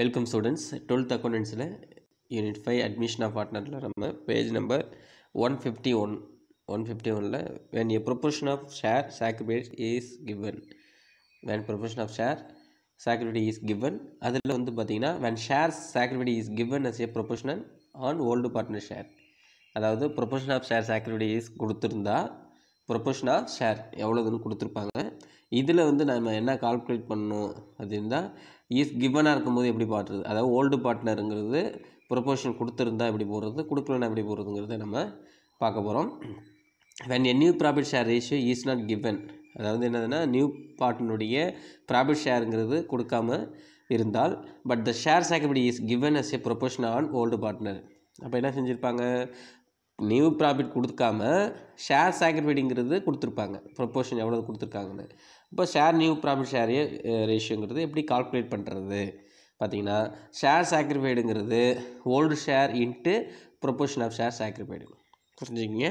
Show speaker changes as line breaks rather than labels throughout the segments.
welcome students twelfth அக்கௌண்டன்ஸில் unit five admission of பார்ட்னரில் நம்ம page number one fifty one one fifty ஒனில் when a proportion of share sacrifice is given when proportion of share sacrificed is given அதில் வந்து பார்த்திங்கன்னா when share sacrificed is given as a proportional on old partner share அதாவது proportion of share sacrificed is கொடுத்துருந்தா proportion of share எவ்வளோதுன்னு கொடுத்துருப்பாங்க இதில் வந்து நம்ம என்ன கால்குலேட் பண்ணணும் அப்படின்னா ஈஸ் கிவனாக இருக்கும்போது எப்படி பாட்டுறது அதாவது ஓல்டு பார்ட்னருங்கிறது ப்ரொபோஷன் கொடுத்துருந்தா எப்படி போடுறது கொடுக்கலன்னா எப்படி போடுறதுங்கிறத நம்ம பார்க்க போகிறோம் when an new profit share ratio is not given அதாவது என்னதுன்னா நியூ பார்ட்னுடைய ப்ராஃபிட் ஷேருங்கிறது கொடுக்காம இருந்தால் but the share sacrificed is given as a proportion on old partner அப்போ என்ன செஞ்சுருப்பாங்க நியூ ப்ராஃபிட் கொடுக்காம ஷேர் சாக்ரிஃபைடிங்கிறது கொடுத்துருப்பாங்க ப்ரொப்போர்ஷன் எவ்வளோ கொடுத்துருக்காங்கன்னு இப்போ ஷேர் நியூ ப்ராஃபிட் ஷேர் ரேஷியோங்கிறது எப்படி கால்குலேட் பண்ணுறது பார்த்தீங்கன்னா ஷேர் சாக்ரிஃபைடுங்கிறது old share into proportion of share sacrificed புரிஞ்சுக்கிங்க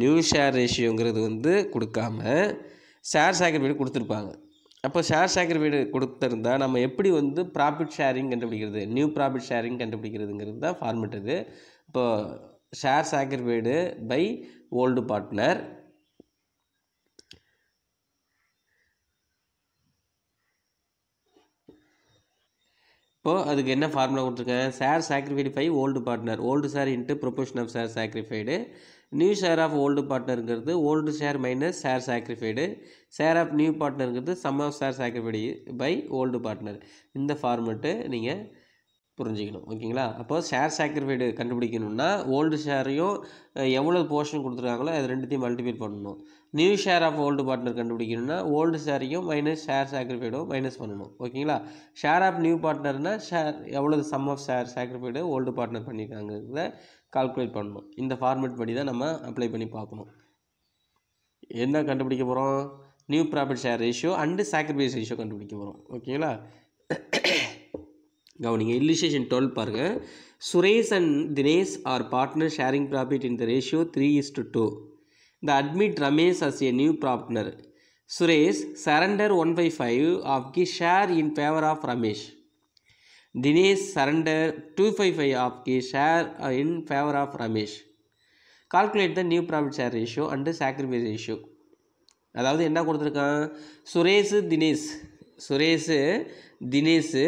நியூ ஷேர் ரேஷியோங்கிறது வந்து கொடுக்காம ஷேர் சாக்ரிஃபைடு கொடுத்துருப்பாங்க அப்போ ஷேர் சாக்ரிஃபைடு கொடுத்துருந்தா நம்ம எப்படி வந்து ப்ராஃபிட் ஷேரிங் கண்டுபிடிக்கிறது நியூ ப்ராஃபிட் ஷேரிங் கண்டுபிடிக்கிறதுங்கிறது தான் ஃபார்மெட் இது இப்போது shares sacrificed by old partner இப்போது அதுக்கு என்ன ஃபார்முலா கொடுத்துருக்கேன் share sacrificed by old partner old share into proportion of share sacrificed new share of old பார்ட்னருங்கிறது old share minus share sacrificed share of new பார்ட்னருங்கிறது sum of share sacrificed by old partner இந்த format நீங்கள் புரிஞ்சுக்கணும் ஓகேங்களா அப்போ share sacrificed கண்டுபிடிக்கணும்னா old ஷேரையும் எவ்வளோ போர்ஷன் கொடுத்துருக்காங்களோ அது ரெண்டுத்தையும் மல்டிபிள் பண்ணணும் new share of old partner கண்டுபிடிக்கணும்னா ஓல்டு ஷேரையும் மைனஸ் ஷேர் சாக்ரிஃபைடும் மைனஸ் பண்ணணும் ஓகேங்களா ஷேர் ஆஃப் நியூ பார்ட்னர்னா ஷேர் எவ்வளோ sum of share sacrificed old partner பண்ணியிருக்காங்கிறத கால்குலேட் பண்ணணும் இந்த ஃபார்மேட் படி தான் நம்ம அப்ளை பண்ணி பார்க்கணும் என்ன கண்டுபிடிக்க போகிறோம் new profit share ratio and sacrifice ratio கண்டுபிடிக்க போகிறோம் ஓகேங்களா கவனிங்க இல்லிஸ்டேஷன் டுவெல் பாருங்கள் Suresh and Dinesh are partner sharing profit in the ratio three is to two the admit Ramesh as a new partner Suresh surrender one by five of கி share in favour of Ramesh Dinesh surrender two five five of கி share in favour of Ramesh calculate the new profit share ratio and sacrifice ratio அதாவது என்ன கொடுத்துருக்கான் சுரேஷு தினேஷ் சுரேஷு தினேஷு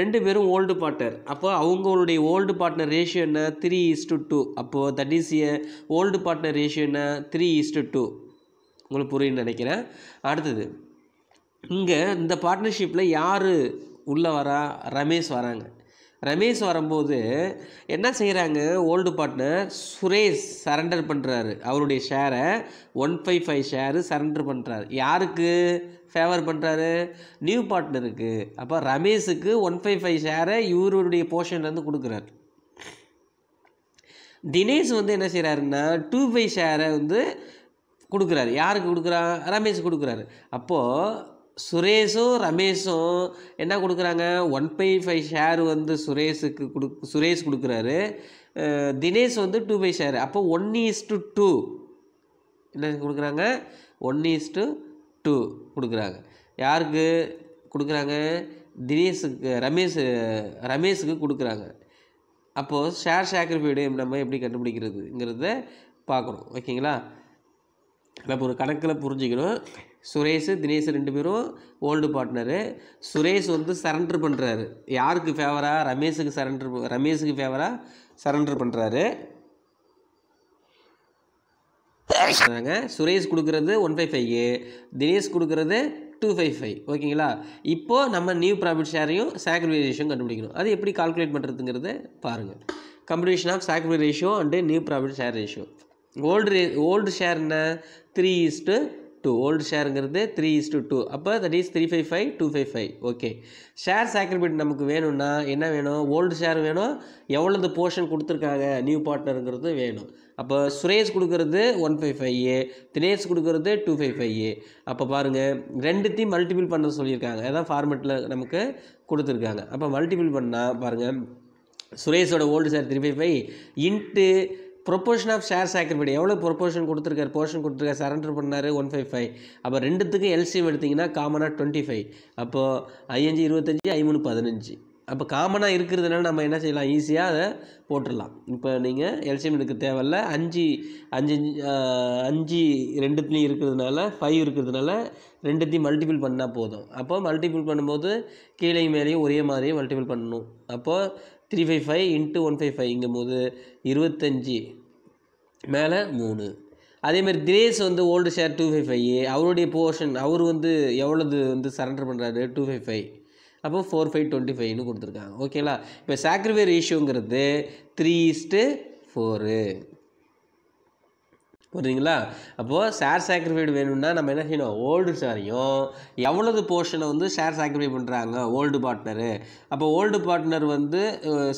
ரெண்டு பேரும் old partner அப்போ அவங்களுடைய old partner ratio என்ன த்ரீ ஈஸ்டு டூ அப்போது that is a old partner ratio என்ன த்ரீ ஈஸ்டு டூ உங்களுக்கு புரியுன்னு நினைக்கிறேன் அடுத்தது இங்கே இந்த பார்ட்னர்ஷிப்பில் யார் உள்ளே வரா ரமேஷ் வராங்க ரமேஷ் வரும்போது என்ன செய்கிறாங்க ஓல்டு பார்ட்னர் சுரேஷ் சரண்டர் பண்ணுறாரு அவருடைய ஷேரை one five five share surrender பண்ணுறாரு யாருக்கு ஃபேவர் பண்ணுறாரு நியூ பார்ட்னருக்கு அப்போ ரமேஷுக்கு ஒன் ஃபைவ் ஃபைவ் ஷேரை இவருடைய போர்ஷன்லேருந்து கொடுக்குறாரு தினேஷ் வந்து என்ன செய்கிறாருன்னா டூ ஃபைவ் ஷேரை வந்து கொடுக்குறாரு யாருக்கு கொடுக்குறா ரமேஷ் கொடுக்குறாரு அப்போது சுரேஷும் ரமேஷும் என்ன கொடுக்குறாங்க ஒன் பை ஃபைவ் ஷேர் வந்து சுரேஷுக்கு கொடு சுரேஷ் கொடுக்குறாரு தினேஷ் வந்து டூ பை ஷேர் அப்போ ஒன் ஈஸ் டு டூ என்ன கொடுக்குறாங்க ஒன் ஈஸ் டு டூ கொடுக்குறாங்க யாருக்கு கொடுக்குறாங்க தினேஷுக்கு ரமேஷ் ரமேஷுக்கு கொடுக்குறாங்க அப்போது ஷேர் சாக்ரிஃபைடு நம்ம எப்படி கண்டுபிடிக்கிறதுங்கிறத பார்க்கணும் ஓகேங்களா நம்ம ஒரு கணக்கில் புரிஞ்சுக்கணும் சுரேஷ் தினேஷ் ரெண்டு பேரும் ஓல்டு பார்ட்னரு சுரேஷ் வந்து சரண்டர் பண்ணுறாரு யாருக்கு ஃபேவராக ரமேஷுக்கு சரண்டர் ரமேஷுக்கு ஃபேவராக சரண்டர் பண்ணுறாரு சுரேஷ் கொடுக்குறது ஒன் ஃபைவ் ஃபைவ் தினேஷ் கொடுக்குறது டூ ஃபைவ் ஃபைவ் ஓகேங்களா இப்போது நம்ம நியூ ப்ராஃபிட் ஷேரையும் சாக்ரிஃபை ரேஷியோ கண்டுபிடிக்கணும் அது எப்படி கால்குலேட் பண்ணுறதுங்கிறது பாருங்கள் combination of sacrifice ratio and new profit share ratio old ரே ஓல்டு ஷேர் என்ன த்ரீ ஈஸ்ட்டு டூ ஓல்டு ஷேருங்கிறது த்ரீ இஸ் டு டூ அப்போ that is three five five two five five okay share sacrificed நமக்கு வேணும்னா என்ன வேணும் old share வேணும் எவ்வளோது portion கொடுத்துருக்காங்க நியூ பார்ட்னருங்கிறது வேணும் அப்போ சுரேஷ் கொடுக்கறது ஒன் ஃபைவ் ஃபைவ் ஏ தினேஷ் கொடுக்குறது டூ ஃபைவ் ஃபைவ் ஏ அப்போ பாருங்கள் ரெண்டுத்தையும் மல்டிபிள் பண்ண சொல்லியிருக்காங்க அதான் ஃபார்மெட்டில் நமக்கு கொடுத்துருக்காங்க அப்போ மல்டிபிள் பண்ணால் பாருங்கள் சுரேஷோட old share three five five into proportion of share sacrificed எவ்வளோ ப்ரொப்போஷன் கொடுத்துருக்காரு போர்ஷன் கொடுத்துருக்காரு சரண்டர் பண்ணார் ஒன் ஃபைவ் ஃபைவ் அப்போ ரெண்டுத்துக்கும் எல்சிஎம் எடுத்திங்கன்னா காமனாக டுவெண்ட்டி ஃபைவ் அப்போது ஐஞ்சு இருபத்தஞ்சி ஐமூணு பதினஞ்சு அப்போ காமனாக இருக்கிறதுனால நம்ம என்ன செய்யலாம் ஈஸியாக அதை போட்டுடலாம் இப்போ நீங்கள் எல்சிஎம் எடுக்க தேவையில்ல அஞ்சு அஞ்சு அஞ்சு ரெண்டுத்துலேயும் இருக்கிறதுனால ஃபைவ் இருக்கிறதுனால ரெண்டுத்தையும் மல்டிபிள் பண்ணால் போதும் அப்போ மல்டிபிள் பண்ணும்போது கீழே மேலேயும் ஒரே மாதிரியும் மல்டிபிள் பண்ணணும் அப்போது three five five into one five ஃபைவ்ங்கும் போது இருபத்தஞ்சி மேலே மூணு அதேமாதிரி தினேஷ் வந்து old share two five five அவருடைய போர்ஷன் அவர் வந்து எவ்வளோது வந்து சரண்டர் பண்ணுறாரு டூ ஃபைவ் ஃபைவ் அப்போ ஃபோர் ஃபைவ் டுவெண்ட்டி ஃபைவ்னு கொடுத்துருக்காங்க ஓகேங்களா இப்போ சாக்ரிஃபை ரேஷியோங்கிறது த்ரீ இஸ்ட்டு ஃபோரு புரியுதுங்களா அப்போது ஷேர் சாக்ரிஃபைடு வேணும்னா நம்ம என்ன செய்யணும் ஓல்டு ஷேரையும் எவ்வளவு போர்ஷனை வந்து ஷேர் சாக்ரிஃபை பண்ணுறாங்க ஓல்டு பார்ட்னரு அப்போ ஓல்டு பார்ட்னர் வந்து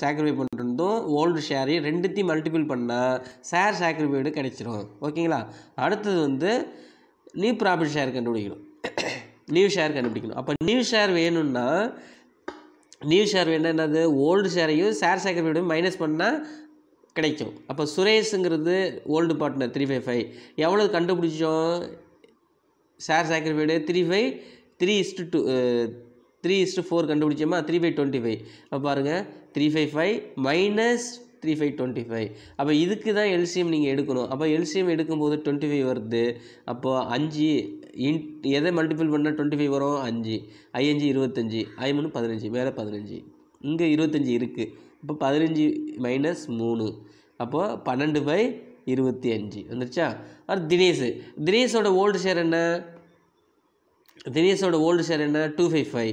சாக்ரிஃபை பண்ணுறதும் ஓல்டு ஷேரையும் ரெண்டுத்தையும் மல்டிபிள் பண்ணால் ஷேர் சாக்ரிஃபைடு கிடைச்சிரும் ஓகேங்களா அடுத்தது வந்து நியூ ப்ராஃபிட் ஷேர் கண்டுபிடிக்கணும் நியூ ஷேர் கண்டுபிடிக்கணும் அப்போ நியூ ஷேர் வேணும்னா நியூ ஷேர் வேணும் என்னது ஓல்டு ஷேரையும் ஷேர் சாக்ரிஃபைடும் மைனஸ் பண்ணால் கிடைக்கும் அப்போ சுரேஷுங்கிறது old partner three five five எவ்வளோ கண்டுபிடிச்சோம் share sacrificed three five three is to two three is to four கண்டுபிடிச்சோமா த்ரீ ஃபைவ் டுவெண்ட்டி ஃபைவ் அப்போ பாருங்கள் three five five minus three five twenty five அப்போ இதுக்கு தான் எல்சிஎம் நீங்கள் எடுக்கணும் அப்போ எல்சிஎம் எடுக்கும்போது டுவெண்ட்டி ஃபைவ் வருது அப்போது அஞ்சு இன் எதை மல்டிபிள் பண்ணால் டுவெண்ட்டி ஃபைவ் வரும் அஞ்சு ஐஞ்சு இருபத்தஞ்சி மூணு பதினஞ்சு மேலே பதினஞ்சு இங்கே இருபத்தஞ்சி இருக்குது இப்போ பதினஞ்சு மைனஸ் மூணு அப்போது பன்னெண்டு பை இருபத்தி அஞ்சு வந்துருச்சா அடுத்து தினேஷு தினேஷோட ஓல்டு ஷேர் என்ன தினேஷோட ஓல்டு ஷேர் என்ன டூ ஃபைவ் ஃபைவ்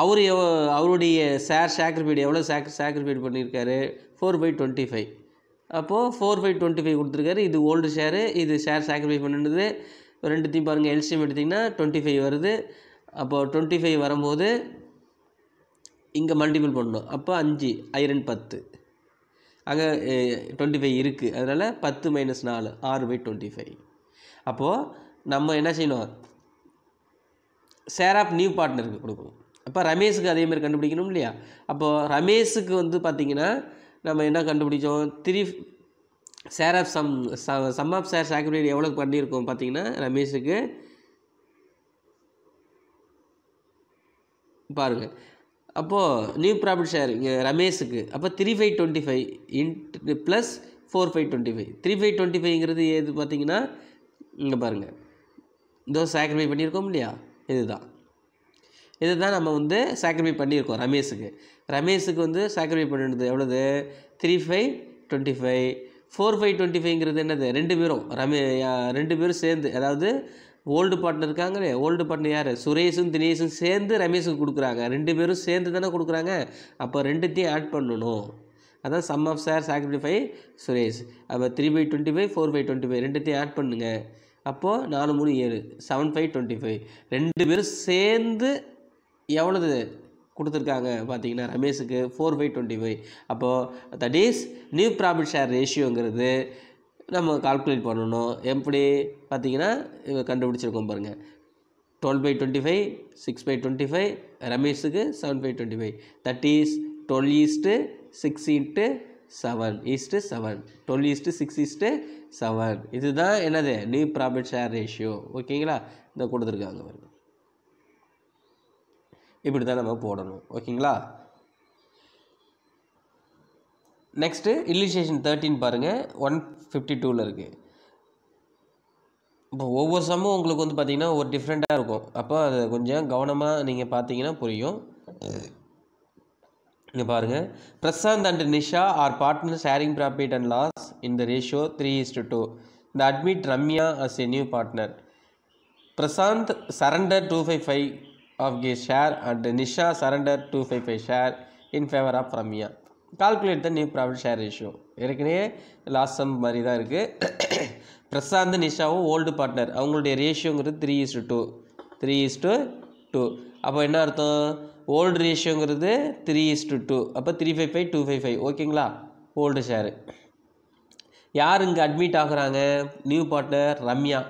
அவர் எவ் அவருடைய ஷேர் சாக்ரிஃபைடு எவ்வளோ சாக் சாக்ரிஃபைட் பண்ணியிருக்காரு ஃபோர் பை டுவெண்ட்டி ஃபைவ் அப்போது ஃபோர் பை டுவெண்ட்டி ஃபைவ் கொடுத்துருக்காரு இது ஓல்டு ஷேரு இது ஷேர் சாக்ரிஃபை பண்ணினது ரெண்டுத்தையும் பாருங்கள் எல்சிஎம் எடுத்திங்கன்னா டுவெண்ட்டி ஃபைவ் வருது அப்போது டுவெண்ட்டி ஃபைவ் வரும்போது இங்கே மல்டிபிள் பண்ணணும் அப்போ அஞ்சு ஐரன் பத்து அங்கே டுவெண்ட்டி ஃபைவ் இருக்குது அதனால் பத்து மைனஸ் நாலு ஆறு பை டுவெண்ட்டி ஃபைவ் அப்போது நம்ம என்ன செய்யணும் சேர் ஆஃப் நியூ பார்ட்னருக்கு கொடுக்கணும் அப்போ ரமேஷுக்கு அதே மாதிரி கண்டுபிடிக்கணும் இல்லையா அப்போது ரமேஷுக்கு வந்து பார்த்திங்கன்னா நம்ம என்ன கண்டுபிடிச்சோம் three share of sum sum of share sacrificed எவ்வளோ பண்ணியிருக்கோம் பார்த்தீங்கன்னா ரமேஷுக்கு பாருங்கள் அப்போது நியூ ப்ராஃபிட் ஷேர் இங்கே ரமேஷுக்கு அப்போ three five twenty five into plus four five twenty five three five twenty ஃபைவ்ங்கிறது எது பார்த்தீங்கன்னா இங்கே பாருங்கள் இதோ சாக்ரிஃபை பண்ணியிருக்கோம் இல்லையா இதுதான் இதுதான் நம்ம வந்து சாக்ரிஃபை பண்ணியிருக்கோம் ரமேஷுக்கு ரமேஷுக்கு வந்து சாக்ரிஃபை பண்ணுறது எவ்வளோது three five twenty five four five twenty ஃபைவ்ங்கிறது என்னது ரெண்டு பேரும் ரமே ரெண்டு பேரும் சேர்ந்து அதாவது ஓல்டு பாட்னர் இருக்காங்களே ஓல்டு பாட்னர் யார் சுரேஷும் தினேஷும் சேர்ந்து ரமேஷுக்கு கொடுக்குறாங்க ரெண்டு பேரும் சேர்ந்து தானே கொடுக்குறாங்க அப்போ ரெண்டுத்தையும் ஆட் பண்ணணும் அதான் sum of share sacrifice five Suresh அப்போ three by twenty five four by twenty five ரெண்டுத்தையும் ஆட் பண்ணுங்கள் அப்போது நாலு மூணு ஏழு செவன் ஃபைவ் டுவெண்ட்டி ஃபைவ் ரெண்டு பேரும் சேர்ந்து எவ்வளோது கொடுத்துருக்காங்க பார்த்தீங்கன்னா ரமேஷுக்கு ஃபோர் ஃபைவ் டுவெண்ட்டி ஃபைவ் அப்போது that is new profit share ரேஷியோங்கிறது நம்ம கால்குலேட் பண்ணணும் எப்படி இவங்க கண்டுபிடிச்சிருக்கோம் பாருங்கள் twelve by twenty five six by twenty five ரமேஷுக்கு seven by twenty five that is twelve is to six into seven is to seven twelve is to six is to seven இதுதான் என்னது நியூ ப்ராஃபிட் ஷேர் ரேஷியோ ஓகேங்களா இந்த கொடுத்துருக்காங்க இப்படி தான் நம்ம போடணும் ஓகேங்களா நெக்ஸ்ட்டு இல்லிஸ்ட்ரேஷன் தேர்ட்டின் பாருங்கள் ஒன் ஃபிஃப்டி டூவில் இருக்குது இப்போ ஒவ்வொரு சம்மும் உங்களுக்கு வந்து பார்த்திங்கன்னா ஒரு டிஃப்ரெண்ட்டாக இருக்கும் அப்போ அதை கொஞ்சம் கவனமாக நீங்கள் பார்த்தீங்கன்னா புரியும் இங்கே பாருங்கள் Prashant and Nisha are partner sharing profit and loss in the ratio three is to two இந்த admit Ramya as a new partner Prashant surrender two five five of கே share and Nisha surrender two five five share in favour of Ramya calculate the new profit share ratio ஏற்கனவே last sum மாதிரி தான் இருக்குது பிரசாந்த் நிஷாவும் old partner அவங்களுடைய ரேஷியோங்கிறது three is two three is two two அப்போ என்ன அர்த்தம் ஓல்டு ரேஷியோங்கிறது த்ரீ இஸ் டூ டூ அப்போ three five five two five five ஓகேங்களா ஓல்டு ஷேரு யார் இங்கே அட்மிட் ஆகுறாங்க நியூ பார்ட்னர் ரம்யா